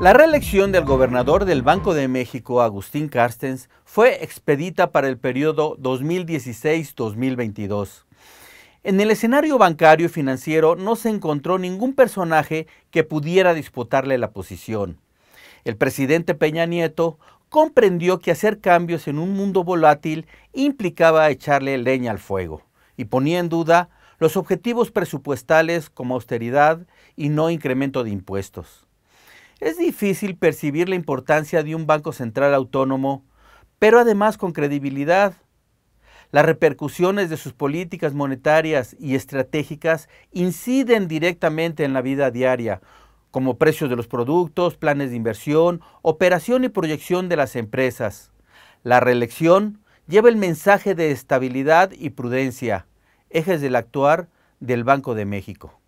La reelección del gobernador del Banco de México, Agustín Carstens, fue expedita para el periodo 2016-2022. En el escenario bancario y financiero no se encontró ningún personaje que pudiera disputarle la posición. El presidente Peña Nieto comprendió que hacer cambios en un mundo volátil implicaba echarle leña al fuego y ponía en duda los objetivos presupuestales como austeridad y no incremento de impuestos. Es difícil percibir la importancia de un Banco Central autónomo, pero además con credibilidad. Las repercusiones de sus políticas monetarias y estratégicas inciden directamente en la vida diaria, como precios de los productos, planes de inversión, operación y proyección de las empresas. La reelección lleva el mensaje de estabilidad y prudencia ejes del actuar del Banco de México.